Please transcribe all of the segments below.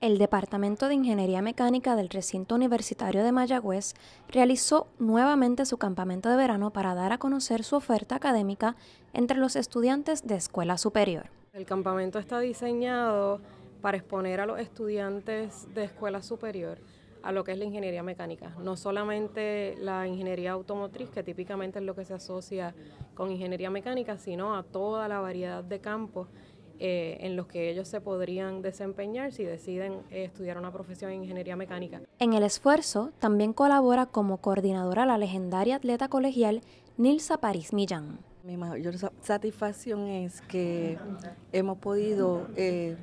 el Departamento de Ingeniería Mecánica del Recinto Universitario de Mayagüez realizó nuevamente su campamento de verano para dar a conocer su oferta académica entre los estudiantes de escuela superior. El campamento está diseñado para exponer a los estudiantes de escuela superior a lo que es la ingeniería mecánica, no solamente la ingeniería automotriz, que típicamente es lo que se asocia con ingeniería mecánica, sino a toda la variedad de campos eh, en los que ellos se podrían desempeñar si deciden eh, estudiar una profesión en ingeniería mecánica. En el esfuerzo también colabora como coordinadora la legendaria atleta colegial Nilsa París Millán. Mi mayor satisfacción es que hemos podido eh,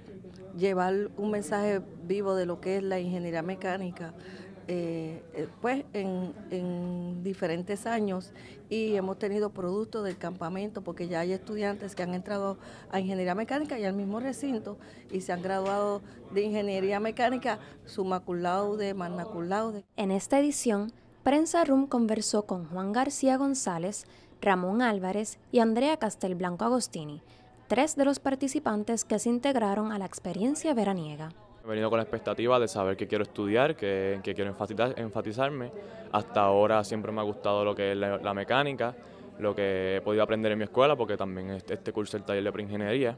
llevar un mensaje vivo de lo que es la ingeniería mecánica eh, eh, pues en, diferentes años y hemos tenido productos del campamento porque ya hay estudiantes que han entrado a ingeniería mecánica y al mismo recinto y se han graduado de ingeniería mecánica summa cum laude, En esta edición, Prensa Room conversó con Juan García González, Ramón Álvarez y Andrea Castelblanco Agostini, tres de los participantes que se integraron a la experiencia veraniega. He venido con la expectativa de saber qué quiero estudiar, qué, qué quiero enfatizar, enfatizarme. Hasta ahora siempre me ha gustado lo que es la, mecánica, lo que he podido aprender en mi escuela, porque también este, este curso es el taller de preingeniería.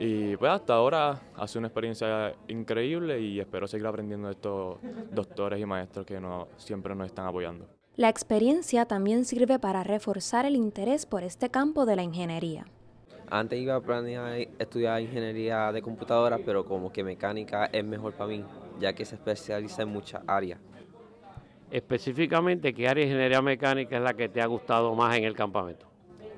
Y pues hasta ahora ha sido una experiencia increíble y espero seguir aprendiendo de estos doctores y maestros que siempre nos están apoyando. La experiencia también sirve para reforzar el interés por este campo de la ingeniería. Antes iba a planear estudiar ingeniería de computadoras, pero como que mecánica es mejor para mí, ya que se especializa en muchas áreas. Específicamente, ¿qué área de ingeniería mecánica es la que te ha gustado más en el campamento?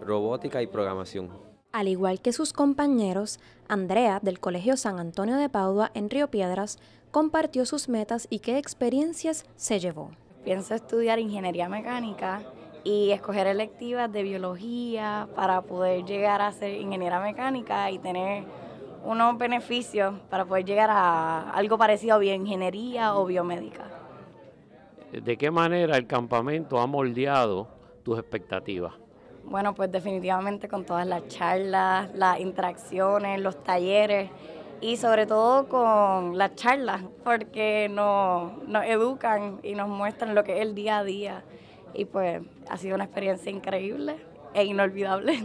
Robótica y programación. Al igual que sus compañeros, Andrea, del Colegio San Antonio de Padua en Río Piedras, compartió sus metas y qué experiencias se llevó. Pienso estudiar ingeniería mecánica y escoger electivas de biología para poder llegar a ser ingeniera mecánica y tener unos beneficios para poder llegar a algo parecido a bioingeniería o biomédica. ¿De qué manera el campamento ha moldeado tus expectativas? Bueno, pues definitivamente con todas las charlas, las interacciones, los talleres y sobre todo con las charlas, porque nos, nos educan y nos muestran lo que es el día a día y pues ha sido una experiencia increíble e inolvidable.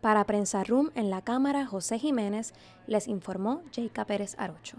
Para Prensa Room en la cámara, José Jiménez les informó J.K. Pérez Arocho.